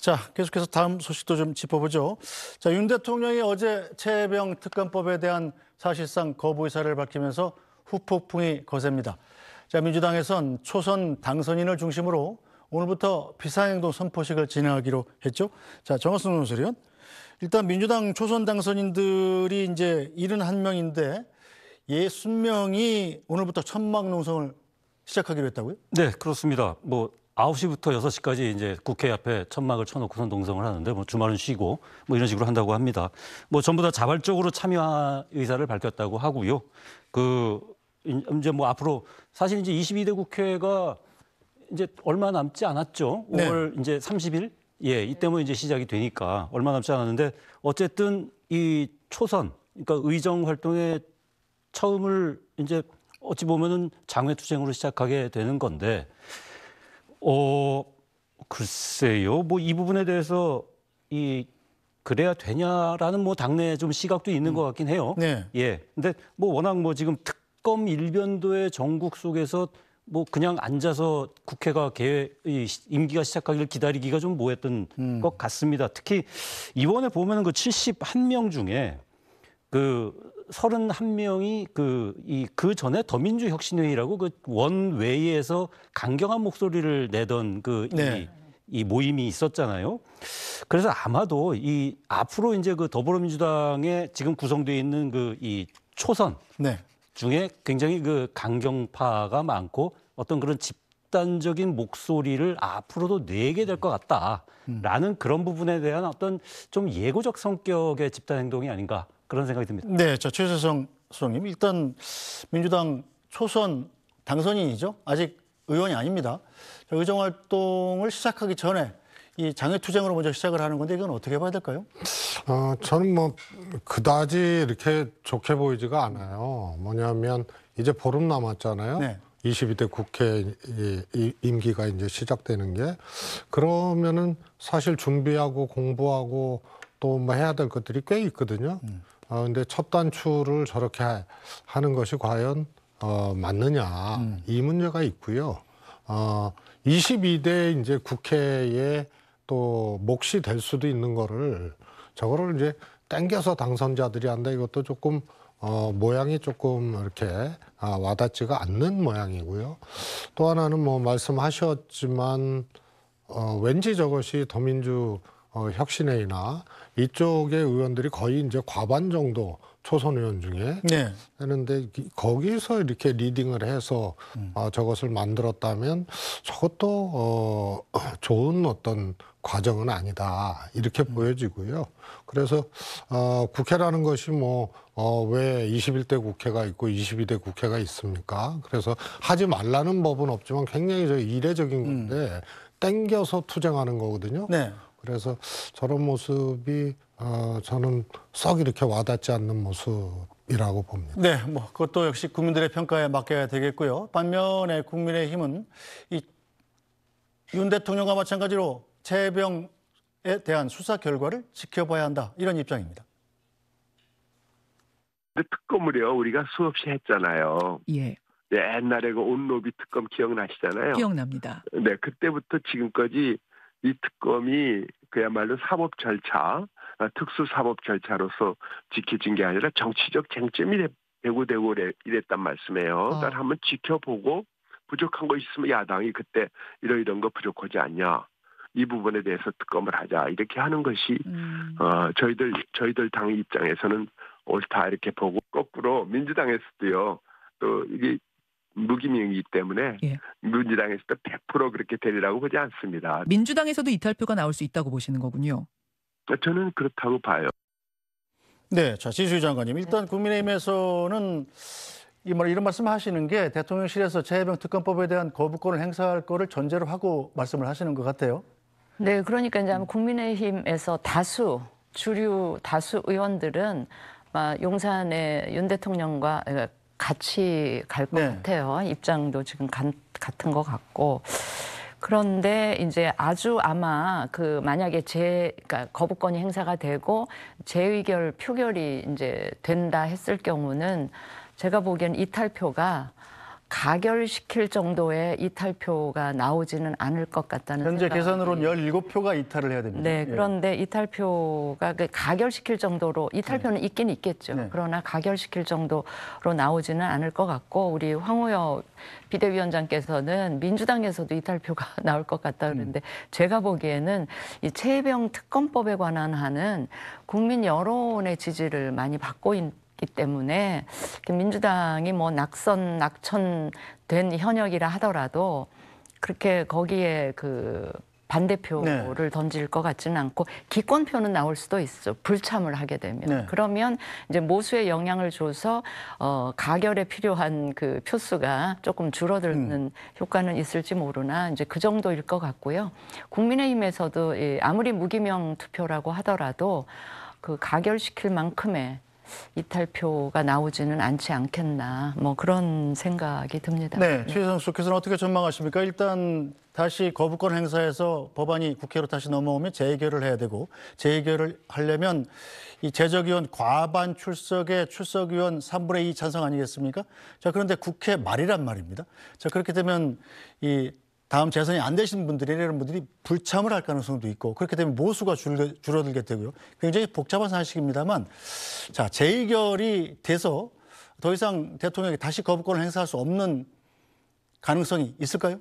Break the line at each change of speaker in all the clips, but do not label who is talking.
자, 계속해서 다음 소식도 좀 짚어보죠. 자, 윤 대통령이 어제 최병 특검법에 대한 사실상 거부 의사를 밝히면서 후폭풍이 거셉니다. 자, 민주당에선 초선 당선인을 중심으로 오늘부터 비상행동 선포식을 진행하기로 했죠. 자, 정호승 논설위원. 일단 민주당 초선 당선인들이 이제 71명인데 예순명이 오늘부터 천막 농성을 시작하기로 했다고요?
네, 그렇습니다. 뭐 아홉 시부터 여섯 시까지 이제 국회 앞에 천막을 쳐놓고 선동성을 하는데 뭐 주말은 쉬고 뭐 이런 식으로 한다고 합니다. 뭐 전부 다 자발적으로 참여 의사를 밝혔다고 하고요. 그 이제 뭐 앞으로 사실 이제 22대 국회가 이제 얼마 남지 않았죠. 5월 네. 이제 30일 예 이때면 이제 시작이 되니까 얼마 남지 않았는데 어쨌든 이 초선 그러니까 의정 활동의 처음을 이제 어찌 보면은 장외 투쟁으로 시작하게 되는 건데 어 글쎄요. 뭐 이 부분에 대해서 이 그래야 되냐라는 뭐 당내 좀 시각도 있는 음. 것 같긴 해요. 네. 예. 근데 뭐 워낙 뭐 지금 특검 일변도의 전국 속에서 뭐 그냥 앉아서 국회가 계개 임기가 시작하기를 기다리기가 좀 뭐했던 음. 것 같습니다. 특히 이번에 보면은 그 71명 중에 그 31명이 그, 이, 그 전에 더민주혁신회의라고 그 원외에서 강경한 목소리를 내던 그, 네. 이, 이 모임이 있었잖아요. 그래서 아마도 이 앞으로 이제 그 더불어민주당에 지금 구성되어 있는 그 이 초선 네. 중에 굉장히 그 강경파가 많고 어떤 그런 집 집단적인 목소리를 앞으로도 내게 될 것 같다라는 음. 그런 부분에 대한 어떤 좀 예고적 성격의 집단 행동이 아닌가 그런 생각이 듭니다.
네, 저 최재성 수석님 일단 민주당 초선 당선인이죠. 아직 의원이 아닙니다. 의정 활동을 시작하기 전에 이 장애 투쟁으로 먼저 시작을 하는 건데 이건 어떻게 봐야 될까요?
어, 저는 뭐 그다지 이렇게 좋게 보이지가 않아요. 뭐냐면 이제 보름 남았잖아요. 네. 22대 국회 임기가 이제 시작되는 게 그러면은 사실 준비하고 공부하고 또 뭐 해야 될 것들이 꽤 있거든요. 음. 어, 근데 첫 단추를 저렇게 하는 것이 과연 어, 맞느냐 음. 이 문제가 있고요. 어, 22대 이제 국회에 또 몫이 될 수도 있는 거를 저거를 이제 땡겨서 당선자들이 한다 이것도 조금 어, 모양이 조금 이렇게 아, 와닿지가 않는 모양이고요. 또 하나는 뭐 말씀하셨지만 어, 왠지 저것이 더민주 어, 혁신회의나 이쪽의 의원들이 거의 이제 과반 정도 초선 의원 중에 네. 하는데 거기서 이렇게 리딩을 해서 음. 어, 저것을 만들었다면 저것도 어, 좋은 어떤 과정은 아니다 이렇게 음. 보여지고요. 그래서 어, 국회라는 것이 뭐 어, 왜 21대 국회가 있고 22대 국회가 있습니까? 그래서 하지 말라는 법은 없지만 굉장히 저 이례적인 음. 건데 음. 땡겨서 투쟁하는 거거든요. 네. 그래서 저런 모습이 어, 저는 썩 이렇게 와닿지 않는 모습이라고 봅니다.
네, 뭐 그것도 역시 국민들의 평가에 맡겨야 되겠고요. 반면에 국민의힘은 이윤 대통령과 마찬가지로 재병에 대한 수사 결과를 지켜봐야 한다 이런 입장입니다.
특검을요 우리가 수없이 했잖아요. 예. 옛날에 그 온로비 특검 기억나시잖아요. 기억납니다. 네, 그때부터 지금까지 이 특검이 그야말로 사법 절차, 아, 특수 사법 절차로서 지켜진 게 아니라 정치적 쟁점이 되고 되고 이랬단 말씀이에요. 어. 그러니까 한번 지켜보고 부족한 거 있으면 야당이 그때 이러 이런 거 부족하지 않냐. 이 부분에 대해서 특검을 하자 이렇게 하는 것이 음. 어, 저희들 저희들 당 입장에서는 옳다 이렇게 보고 거꾸로 민주당에서도요 또 이게 무기명이기 때문에 예. 민주당에서도 100% 그렇게 되리라고 보지 않습니다.
민주당에서도 이탈표가 나올 수 있다고
보시는 거군요.
저는 그렇다고 봐요.
네, 자지주 장관님 일단 국민의힘에서는 이말 이런 말씀하시는 게 대통령실에서 재해병 특검법에 대한 거부권을 행사할 거를 전제로 하고 말씀을 하시는 것 같아요.
네, 그러니까 이제 국민의힘에서 다수 주류 다수 의원들은 아, 용산의 윤 대통령과 그러니까 같이 갈것 네. 같아요. 입장도 지금 간, 같은 것 같고. 그런데 이제 아주 아마 그 만약에 제 그러니까 거부권이 행사가 되고 재의결 표결이 이제 된다 했을 경우는 제가 보기엔 이탈표가 가결시킬 정도의 이탈표가 나오지는 않을 것 같다는 현재 계산으로는
17표가 이탈을 해야
됩니다. 네, 예. 그런데 예. 이탈표가 그 가결시킬 정도로 이탈표는 네. 있긴 있겠죠. 네. 그러나 가결시킬 정도로 나오지는 않을 것 같고 우리 황호여 비대위원장께서는 민주당에서도 이탈표가 나올 것 같다 음. 그러는데 음. 제가 보기에는 이 최병 특검법에 관한 하는 국민 여론의 지지를 많이 받고 있기 때문에 민주당이 뭐 낙선 낙천된 현역이라 하더라도 그렇게 거기에 그 반대표를 네. 던질 것 같지는 않고 기권표는 나올 수도 있어 불참을 하게 되면 네. 그러면 이제 모수에 영향을 줘서 어, 가결에 필요한 그 표수가 조금 줄어드는 음. 효과는 있을지 모르나 이제 그 정도일 것 같고요 국민의힘에서도 예, 아무리 무기명 투표라고 하더라도 그 가결시킬 만큼의 이탈표가 나오지는 않지 않겠나 뭐 그런 생각이 듭니다. 네, 네. 최재성 수께서는
어떻게 전망하십니까? 일단 다시 거부권 행사에서 법안이 국회로 다시 넘어오면 재의결을 해야 되고 재의결을 하려면 이 제적위원 과반 출석에 출석위원 3분의 2 찬성 아니겠습니까? 자 그런데 국회 말이란 말입니다. 자 그렇게 되면 이 다음 재선이 안 되신 분들이 이런 분들이 불참을 할 가능성도 있고 그렇게 되면 모수가 줄어들게 되고요. 굉장히 복잡한 사실입니다만 자 재의결이 돼서 더 이상 대통령이 다시 거부권을 행사할 수 없는 가능성이
있을까요?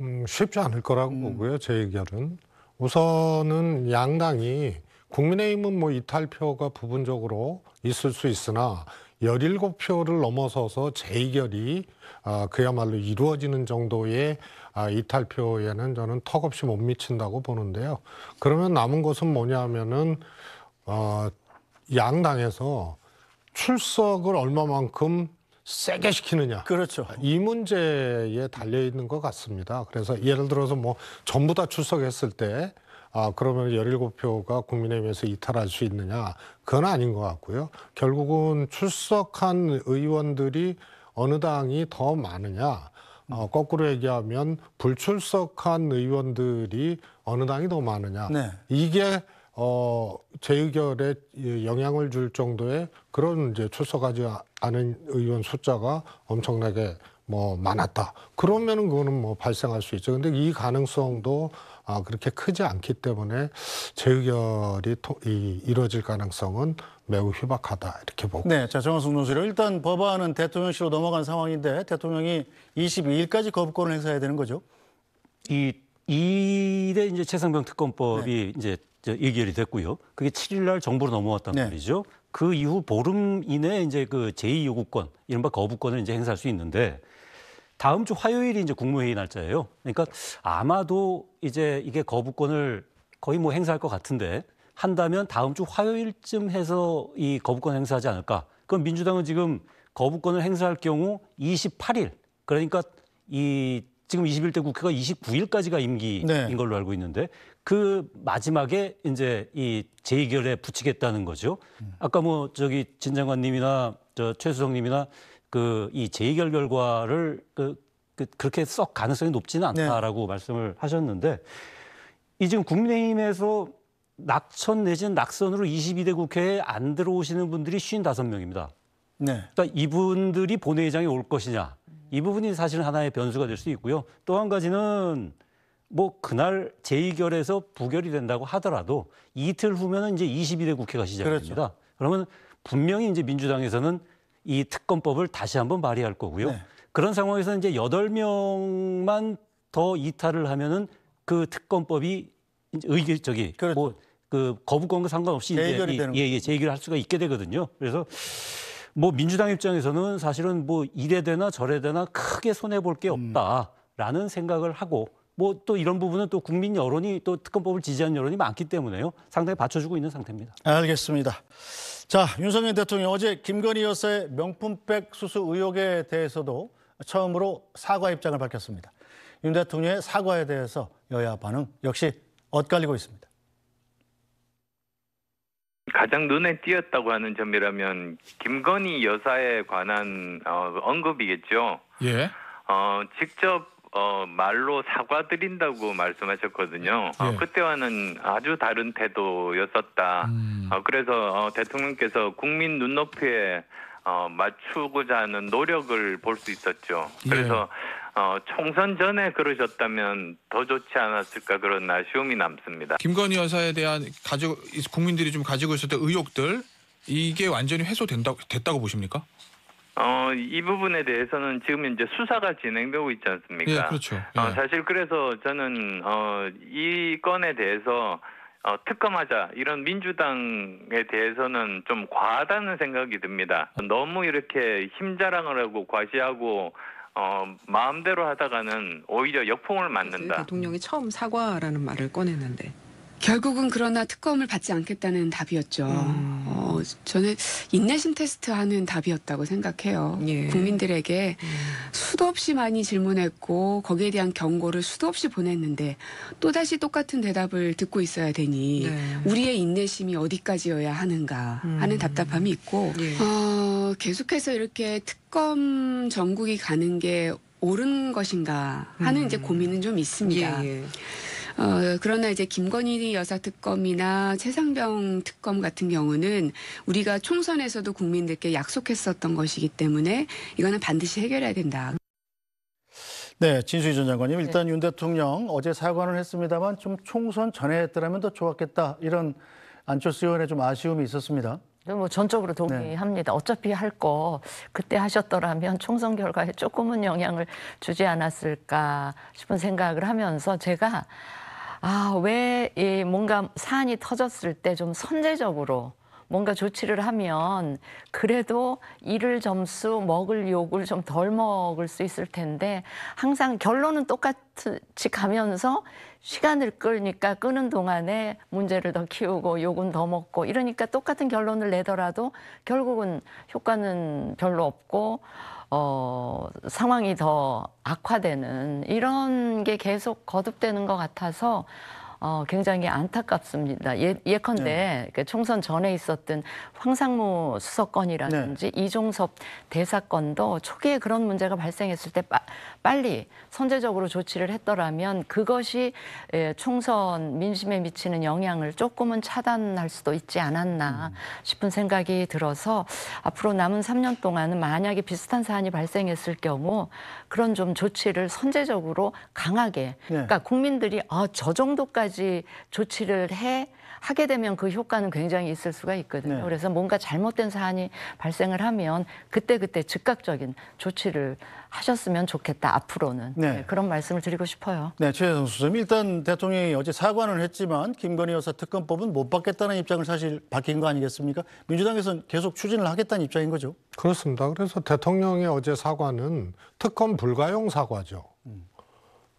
음, 쉽지 않을 거라고 음. 보고요. 재의결은 우선은 양당이 국민의힘은 뭐 이탈표가 부분적으로 있을 수 있으나 열일곱 표를 넘어서서 재의결이 아, 그야말로 이루어지는 정도의 아, 이탈표에는 저는 턱없이 못 미친다고 보는데요. 그러면 남은 것은 뭐냐 면은 어, 양당에서 출석을 얼마만큼 세게 시키느냐. 그렇죠. 이 문제에 달려 있는 것 같습니다. 그래서 예를 들어서 뭐 전부 다 출석했을 때 아, 그러면 17표가 국민의힘에서 이탈할 수 있느냐. 그건 아닌 것 같고요. 결국은 출석한 의원들이 어느 당이 더 많으냐. 어, 거꾸로 얘기하면 불출석한 의원들이 어느 당이 더 많으냐. 네. 이게 어, 제 의결에 영향을 줄 정도의 그런 이제 출석하지 않은 의원 숫자가 엄청나게 뭐 많았다. 그러면은 그거는 뭐 발생할 수 있죠. 근데 이 가능성도 아, 그렇게 크지 않기 때문에 재의결이 이, 이루어질 가능성은 매우 희박하다 이렇게 보고.
네, 자 정은숙 논술이 일단 법안은 대통령실로 넘어간 상황인데 대통령이 22일까지 거부권을 행사해야 되는 거죠?
이 이대 이제 최상병 특검법이 네. 이제 예결이 됐고요. 그게 7일 날 정부로 넘어왔단 네. 말이죠. 그 이후 보름 이내에 이제 그 제2요구권, 이른바 거부권을 이제 행사할 수 있는데 다음 주 화요일이 이제 국무회의 날짜예요. 그러니까 아마도 이제 이게 거부권을 거의 뭐 행사할 것 같은데 한다면 다음 주 화요일쯤 해서 이 거부권 행사하지 않을까. 그럼 민주당은 지금 거부권을 행사할 경우 28일 그러니까 이 지금 21대 국회가 29일까지가 임기인 네. 걸로 알고 있는데 그 마지막에 이제 이 재의결에 붙이겠다는 거죠. 아까 뭐 저기 진 장관님이나 저 최수성님이나 그이 재의결 결과를 그, 그 그렇게 썩 가능성이 높지는 네. 않다라고 네. 말씀을 하셨는데 이 지금 국민의힘에서 낙천 내지는 낙선으로 22대 국회에 안 들어오시는 분들이 55명입니다. 네. 그러니까 이분들이 본회의장에 올 것이냐 이 부분이 사실 하나의 변수가 될 수 있고요. 또 한 가지는 뭐 그날 재의결에서 부결이 된다고 하더라도 이틀 후면은 이제 22대 국회가 시작됩니다. 그렇죠. 그러면 분명히 이제 민주당에서는 이 특검법을 다시 한번 발의할 거고요. 네. 그런 상황에서 이제 여덟 명만 더 이탈을 하면은 그 특검법이 의결 저기 뭐 그렇죠. 뭐그 거부권과 상관없이 이제 예, 예, 재해기를할 수가 있게 되거든요. 그래서 뭐 민주당 입장에서는 사실은 뭐 이래 되나 저래 되나 크게 손해 볼게 음. 없다라는 음. 생각을 하고 뭐 또 이런 부분은 또 국민 여론이 또 특검법을 지지한 여론이 많기 때문에요. 상당히 받쳐주고 있는 상태입니다.
알겠습니다. 자, 윤석열 대통령 어제 김건희 여사의 명품백 수수 의혹에 대해서도 처음으로 사과 입장을 밝혔습니다. 윤 대통령의 사과에 대해서 여야 반응 역시 엇갈리고 있습니다.
가장 눈에 띄었다고 하는 점이라면 김건희 여사에 관한 어, 언급이겠죠. 예. 어, 직접 어, 말로 사과드린다고 말씀하셨거든요. 예. 어, 그때와는 아주 다른 태도였었다. 음. 어, 그래서 어, 대통령께서 국민 눈높이에 어, 맞추고자 하는 노력을 볼 수 있었죠. 예. 그래서 예. 어, 총선 전에 그러셨다면 더 좋지 않았을까 그런 아쉬움이 남습니다. 김건희
여사에 대한 가지고 국민들이 좀 가지고 있었던 의혹들 이게 완전히 해소된다 됐다고 보십니까?
어, 이 부분에 대해서는 지금 이제 수사가 진행되고 있지 않습니까? 예, 그렇죠. 어, 예. 어, 사실 그래서 저는 어, 이 건에 대해서 어, 특검하자 이런 민주당에 대해서는 좀 과하다는 생각이 듭니다. 너무 이렇게 힘자랑을 하고 과시하고 어, 마음대로 하다가는 오히려 역풍을 맞는다. 대통령이
처음 사과라는 말을 꺼냈는데 결국은 그러나 특검을 받지 않겠다는 답이었죠. 음. 어, 저는 인내심 테스트하는 답이었다고 생각해요. 예. 국민들에게 수도 없이 많이 질문했고 거기에 대한 경고를 수도 없이 보냈는데 또다시 똑같은 대답을 듣고 있어야 되니 네. 우리의 인내심이 어디까지여야 하는가 하는 음. 답답함이 있고 예. 어, 계속해서 이렇게 특검 전국이 가는 게 옳은 것인가 하는 음. 이제 고민은 좀 있습니다. 예, 예. 어, 그러나 이제 김건희 여사 특검이나 최상병 특검 같은 경우는 우리가 총선에서도 국민들께 약속했었던 것이기 때문에 이거는 반드시 해결해야 된다.
네, 진수희 전 장관님 네. 일단 네. 윤 대통령 어제 사과는 했습니다만 좀 총선 전에 했더라면 더
좋았겠다 이런 안철수 의원의 좀 아쉬움이 있었습니다. 뭐 전적으로 동의합니다. 네. 어차피 할 거 그때 하셨더라면 총선 결과에 조금은 영향을 주지 않았을까 싶은 생각을 하면서 제가 아, 왜 이 뭔가 사안이 터졌을 때 좀 선제적으로 뭔가 조치를 하면 그래도 일을 점수, 먹을 욕을 좀 덜 먹을 수 있을 텐데 항상 결론은 똑같이 가면서 시간을 끌니까 끄는 동안에 문제를 더 키우고 욕은 더 먹고 이러니까 똑같은 결론을 내더라도 결국은 효과는 별로 없고 어, 상황이 더 악화되는 이런 게 계속 거듭되는 것 같아서 어, 굉장히 안타깝습니다. 예, 예컨대 네. 그 총선 전에 있었던 황상무 수석건이라든지 네. 이종섭 대사건도 초기에 그런 문제가 발생했을 때 빠, 빨리 선제적으로 조치를 했더라면 그것이 예, 총선 민심에 미치는 영향을 조금은 차단할 수도 있지 않았나 음. 싶은 생각이 들어서 앞으로 남은 3년 동안은 만약에 비슷한 사안이 발생했을 경우 그런 좀 조치를 선제적으로 강하게 네. 그러니까 국민들이 아, 저 정도까지 가지 조치를 해 하게 되면 그 효과는 굉장히 있을 수가 있거든요. 네. 그래서 뭔가 잘못된 사안이 발생을 하면 그때 그때 즉각적인 조치를 하셨으면 좋겠다 앞으로는 네. 네, 그런 말씀을 드리고 싶어요.
네, 최재성 수석님 일단 대통령이 어제 사과는 했지만 김건희 여사 특검법은 못 받겠다는 입장을 사실 바뀐 거 아니겠습니까? 민주당에서는 계속 추진을 하겠다는
입장인 거죠. 그렇습니다. 그래서 대통령의 어제 사과는 특검 불가용 사과죠. 음.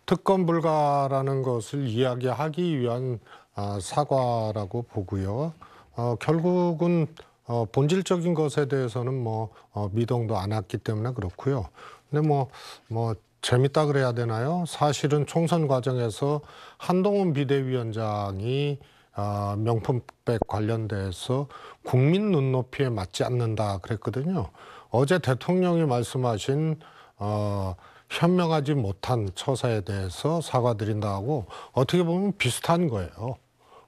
특검 불가라는 것을 이야기하기 위한 아, 사과라고 보고요. 어, 결국은 어, 본질적인 것에 대해서는 뭐 어, 미동도 안 왔기 때문에 그렇고요. 근데 뭐뭐 뭐 재밌다 그래야 되나요? 사실은 총선 과정에서 한동훈 비대위원장이 아, 명품백 관련돼서 국민 눈높이에 맞지 않는다 그랬거든요. 어제 대통령이 말씀하신 어, 현명하지 못한 처사에 대해서 사과드린다고 어떻게 보면 비슷한 거예요.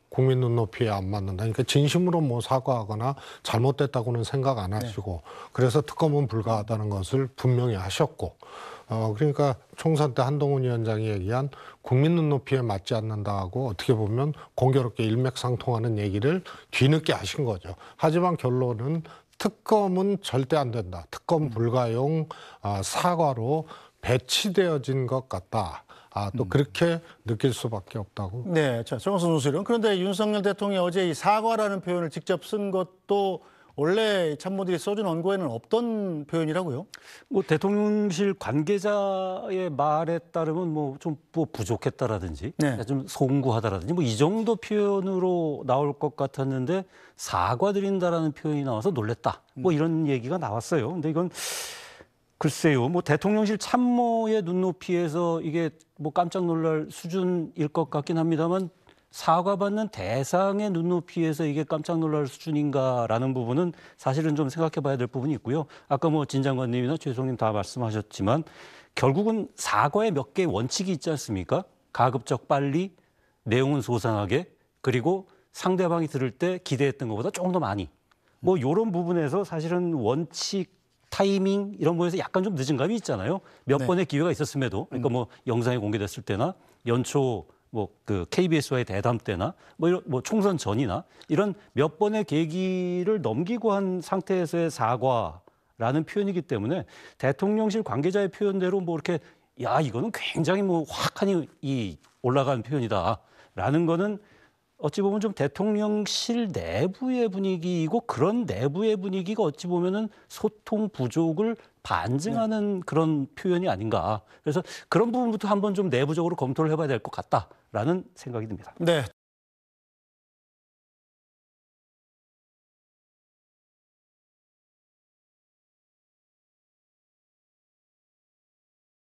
국민 눈높이에 안 맞는다. 그러니까 진심으로 뭐 사과하거나 잘못됐다고는 생각 안 네. 하시고 그래서 특검은 불가하다는 것을 분명히 하셨고 어 그러니까 총선 때 한동훈 위원장이 얘기한 국민 눈높이에 맞지 않는다고 어떻게 보면 공교롭게 일맥상통하는 얘기를 뒤늦게 하신 거죠. 하지만 결론은 특검은 절대 안 된다. 특검 음. 불가용 아, 사과로 배치되어진 것 같다. 아, 또 음. 그렇게 느낄 수밖에 없다고.
네, 자, 정호선 선수는 그런데 윤석열 대통령이 어제 이 사과라는 표현을 직접 쓴 것도 원래 참모들이 써준
원고에는 없던 표현이라고요? 뭐 대통령실 관계자의 말에 따르면 뭐좀 뭐 부족했다라든지 네. 그러니까 좀 송구하다라든지 뭐 이 정도 표현으로 나올 것 같았는데 사과드린다라는 표현이 나와서 놀랬다 뭐 음. 이런 얘기가 나왔어요. 근데 이건 글쎄요, 뭐 대통령실 참모의 눈높이에서 이게 뭐 깜짝 놀랄 수준일 것 같긴 합니다만 사과받는 대상의 눈높이에서 이게 깜짝 놀랄 수준인가라는 부분은 사실은 좀 생각해 봐야 될 부분이 있고요. 아까 뭐 진장관님이나 최송님 다 말씀하셨지만 결국은 사과에 몇 개의 원칙이 있지 않습니까? 가급적 빨리, 내용은 소상하게, 그리고 상대방이 들을 때 기대했던 것보다 조금 더 많이. 뭐 이런 부분에서 사실은 원칙 타이밍 이런 부분에서 약간 좀 늦은 감이 있잖아요. 몇 네. 번의 기회가 있었음에도 그러니까 음. 뭐 영상이 공개됐을 때나 연초 뭐 그 KBS와의 대담 때나 뭐 이런 뭐 총선 전이나 이런 몇 번의 계기를 넘기고 한 상태에서의 사과라는 표현이기 때문에 대통령실 관계자의 표현대로 뭐 이렇게 야 이거는 굉장히 뭐확하이 올라간 표현이다라는 거는 어찌 보면 좀 대통령실 내부의 분위기이고 그런 내부의 분위기가 어찌 보면은 소통 부족을 반증하는 네. 그런 표현이 아닌가. 그래서 그런 부분부터 한번 좀 내부적으로 검토를 해봐야 될 것 같다라는 생각이 듭니다.
네.